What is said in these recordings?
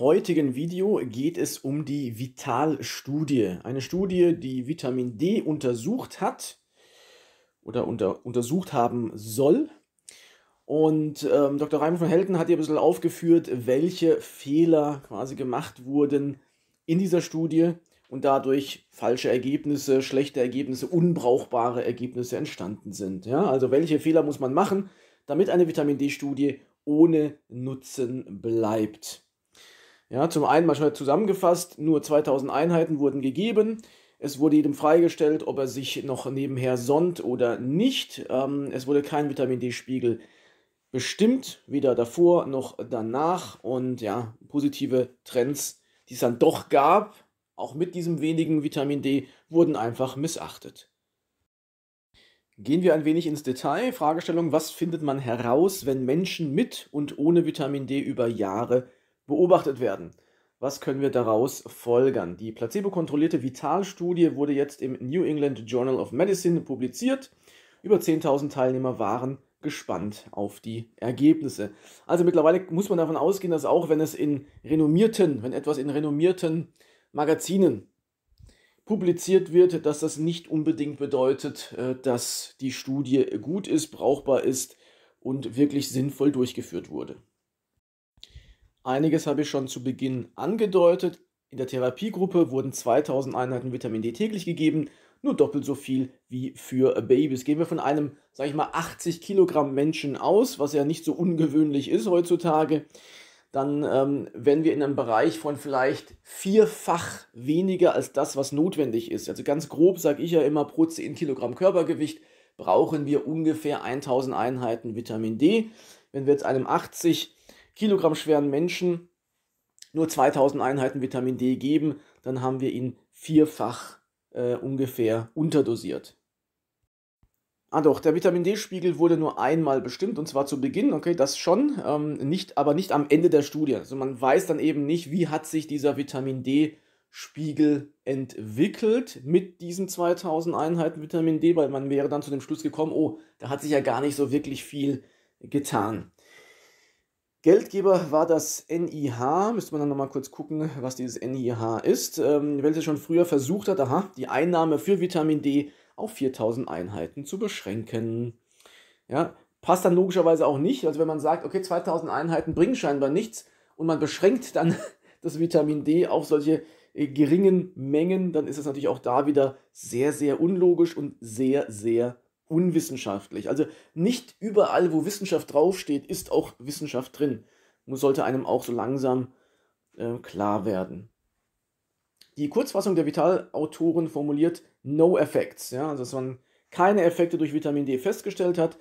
heutigen Video geht es um die Vitalstudie. Eine Studie, die Vitamin D untersucht hat oder unter, untersucht haben soll. Und ähm, Dr. Raimund von Helden hat hier ein bisschen aufgeführt, welche Fehler quasi gemacht wurden in dieser Studie und dadurch falsche Ergebnisse, schlechte Ergebnisse, unbrauchbare Ergebnisse entstanden sind. Ja? Also welche Fehler muss man machen, damit eine Vitamin D-Studie ohne Nutzen bleibt. Ja, zum einen mal schnell zusammengefasst, nur 2000 Einheiten wurden gegeben. Es wurde jedem freigestellt, ob er sich noch nebenher sonnt oder nicht. Ähm, es wurde kein Vitamin D-Spiegel bestimmt, weder davor noch danach. Und ja, positive Trends, die es dann doch gab, auch mit diesem wenigen Vitamin D, wurden einfach missachtet. Gehen wir ein wenig ins Detail. Fragestellung, was findet man heraus, wenn Menschen mit und ohne Vitamin D über Jahre beobachtet werden. Was können wir daraus folgern? Die placebo-kontrollierte Vitalstudie wurde jetzt im New England Journal of Medicine publiziert. Über 10.000 Teilnehmer waren gespannt auf die Ergebnisse. Also mittlerweile muss man davon ausgehen, dass auch wenn es in renommierten, wenn etwas in renommierten Magazinen publiziert wird, dass das nicht unbedingt bedeutet, äh, dass die Studie gut ist, brauchbar ist und wirklich sinnvoll durchgeführt wurde. Einiges habe ich schon zu Beginn angedeutet. In der Therapiegruppe wurden 2000 Einheiten Vitamin D täglich gegeben, nur doppelt so viel wie für Babys. Gehen wir von einem, sage ich mal, 80 Kilogramm Menschen aus, was ja nicht so ungewöhnlich ist heutzutage, dann ähm, wären wir in einem Bereich von vielleicht vierfach weniger als das, was notwendig ist. Also ganz grob sage ich ja immer, pro 10 Kilogramm Körpergewicht brauchen wir ungefähr 1000 Einheiten Vitamin D. Wenn wir jetzt einem 80 Kilogramm Kilogramm schweren Menschen nur 2000 Einheiten Vitamin D geben, dann haben wir ihn vierfach äh, ungefähr unterdosiert. Ah doch, der Vitamin D-Spiegel wurde nur einmal bestimmt und zwar zu Beginn, okay, das schon, ähm, nicht, aber nicht am Ende der Studie. Also man weiß dann eben nicht, wie hat sich dieser Vitamin D-Spiegel entwickelt mit diesen 2000 Einheiten Vitamin D, weil man wäre dann zu dem Schluss gekommen, oh, da hat sich ja gar nicht so wirklich viel getan. Geldgeber war das NIH. Müsste man dann nochmal kurz gucken, was dieses NIH ist. Ähm, welches schon früher versucht hat, aha, die Einnahme für Vitamin D auf 4000 Einheiten zu beschränken. Ja, passt dann logischerweise auch nicht. Also wenn man sagt, okay, 2000 Einheiten bringen scheinbar nichts und man beschränkt dann das Vitamin D auf solche äh, geringen Mengen, dann ist das natürlich auch da wieder sehr, sehr unlogisch und sehr, sehr unwissenschaftlich. Also nicht überall, wo Wissenschaft draufsteht, ist auch Wissenschaft drin. Nur sollte einem auch so langsam äh, klar werden. Die Kurzfassung der Vitalautoren formuliert No Effects, ja, also dass man keine Effekte durch Vitamin D festgestellt hat.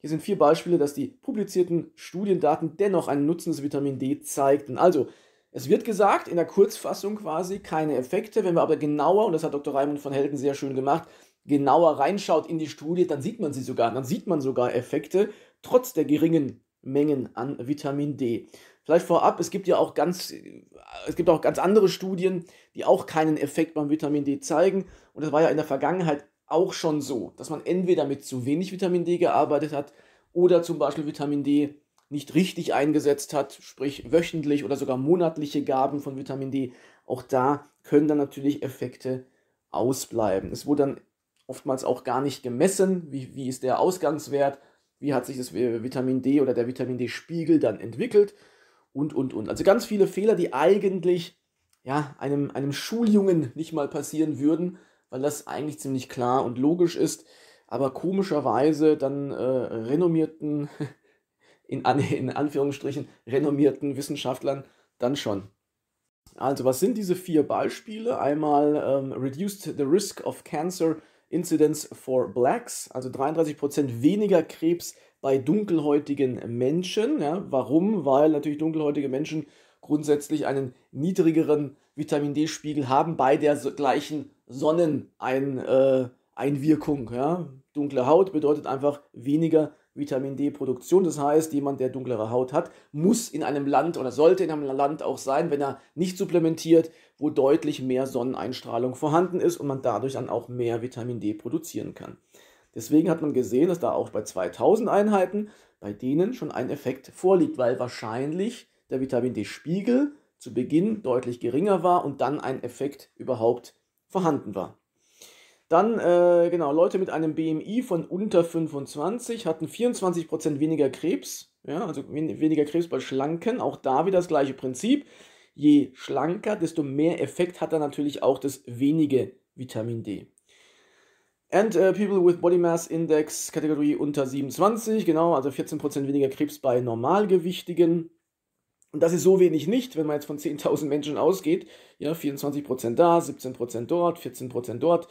Hier sind vier Beispiele, dass die publizierten Studiendaten dennoch einen Nutzen des Vitamin D zeigten. Also, es wird gesagt, in der Kurzfassung quasi keine Effekte. Wenn wir aber genauer, und das hat Dr. Raimund von Helden sehr schön gemacht, genauer reinschaut in die Studie, dann sieht man sie sogar, dann sieht man sogar Effekte, trotz der geringen Mengen an Vitamin D. Vielleicht vorab, es gibt ja auch ganz, es gibt auch ganz andere Studien, die auch keinen Effekt beim Vitamin D zeigen. Und das war ja in der Vergangenheit auch schon so, dass man entweder mit zu wenig Vitamin D gearbeitet hat oder zum Beispiel Vitamin D nicht richtig eingesetzt hat, sprich wöchentlich oder sogar monatliche Gaben von Vitamin D. Auch da können dann natürlich Effekte ausbleiben. Es wurde dann oftmals auch gar nicht gemessen, wie, wie ist der Ausgangswert, wie hat sich das äh, Vitamin D oder der Vitamin D-Spiegel dann entwickelt und, und, und. Also ganz viele Fehler, die eigentlich ja, einem, einem Schuljungen nicht mal passieren würden, weil das eigentlich ziemlich klar und logisch ist, aber komischerweise dann äh, renommierten, in, An in Anführungsstrichen, renommierten Wissenschaftlern dann schon. Also was sind diese vier Beispiele? Einmal ähm, Reduced the Risk of Cancer Incidence for Blacks, also 33% weniger Krebs bei dunkelhäutigen Menschen. Ja, warum? Weil natürlich dunkelhäutige Menschen grundsätzlich einen niedrigeren Vitamin D-Spiegel haben bei der gleichen Sonneneinwirkung. Äh, ja. Dunkle Haut bedeutet einfach weniger Vitamin D-Produktion. Das heißt, jemand, der dunklere Haut hat, muss in einem Land oder sollte in einem Land auch sein, wenn er nicht supplementiert, wo deutlich mehr Sonneneinstrahlung vorhanden ist und man dadurch dann auch mehr Vitamin D produzieren kann. Deswegen hat man gesehen, dass da auch bei 2000 Einheiten bei denen schon ein Effekt vorliegt, weil wahrscheinlich der Vitamin D-Spiegel zu Beginn deutlich geringer war und dann ein Effekt überhaupt vorhanden war. Dann, äh, genau, Leute mit einem BMI von unter 25 hatten 24% weniger Krebs, ja, also wen weniger Krebs bei Schlanken, auch da wieder das gleiche Prinzip. Je schlanker, desto mehr Effekt hat dann natürlich auch das wenige Vitamin D. And uh, people with body mass index Kategorie unter 27, genau, also 14% weniger Krebs bei Normalgewichtigen. Und das ist so wenig nicht, wenn man jetzt von 10.000 Menschen ausgeht. Ja, 24% da, 17% dort, 14% dort.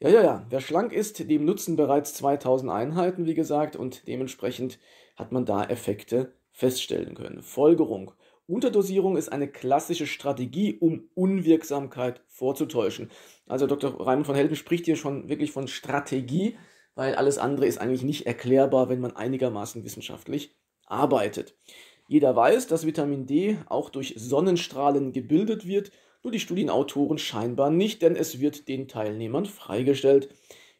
Ja, ja, ja. Wer schlank ist, dem nutzen bereits 2.000 Einheiten, wie gesagt, und dementsprechend hat man da Effekte feststellen können. Folgerung. Unterdosierung ist eine klassische Strategie, um Unwirksamkeit vorzutäuschen. Also Dr. Raimund von Helden spricht hier schon wirklich von Strategie, weil alles andere ist eigentlich nicht erklärbar, wenn man einigermaßen wissenschaftlich arbeitet. Jeder weiß, dass Vitamin D auch durch Sonnenstrahlen gebildet wird, nur die Studienautoren scheinbar nicht, denn es wird den Teilnehmern freigestellt.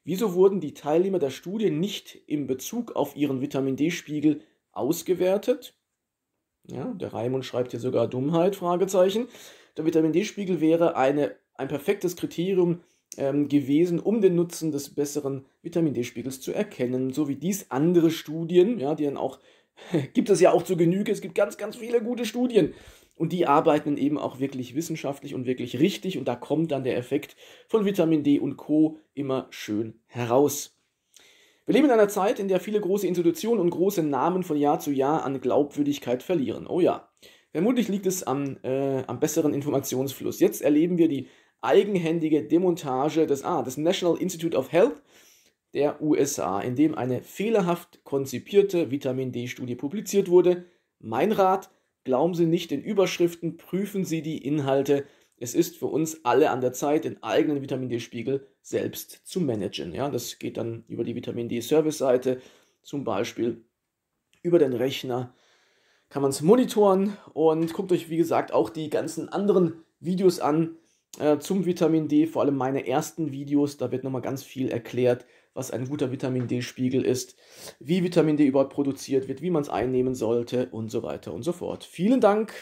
Wieso wurden die Teilnehmer der Studie nicht in Bezug auf ihren Vitamin D-Spiegel ausgewertet? Ja, der Raimund schreibt hier sogar Dummheit, Fragezeichen. Der Vitamin D-Spiegel wäre eine, ein perfektes Kriterium ähm, gewesen, um den Nutzen des besseren Vitamin D-Spiegels zu erkennen, so wie dies andere Studien, ja, die dann auch gibt es ja auch zu Genüge. Es gibt ganz, ganz viele gute Studien. Und die arbeiten eben auch wirklich wissenschaftlich und wirklich richtig. Und da kommt dann der Effekt von Vitamin D und Co. immer schön heraus. Wir leben in einer Zeit, in der viele große Institutionen und große Namen von Jahr zu Jahr an Glaubwürdigkeit verlieren. Oh ja. Vermutlich liegt es am, äh, am besseren Informationsfluss. Jetzt erleben wir die eigenhändige Demontage des, ah, des National Institute of Health der USA, in dem eine fehlerhaft konzipierte Vitamin D-Studie publiziert wurde. Mein Rat, glauben Sie nicht den Überschriften, prüfen Sie die Inhalte. Es ist für uns alle an der Zeit, den eigenen Vitamin D-Spiegel selbst zu managen. Ja, das geht dann über die Vitamin D-Service-Seite, zum Beispiel über den Rechner. Kann man es monitoren und guckt euch, wie gesagt, auch die ganzen anderen Videos an, äh, zum Vitamin D, vor allem meine ersten Videos, da wird nochmal ganz viel erklärt was ein guter Vitamin D-Spiegel ist, wie Vitamin D überhaupt produziert wird, wie man es einnehmen sollte und so weiter und so fort. Vielen Dank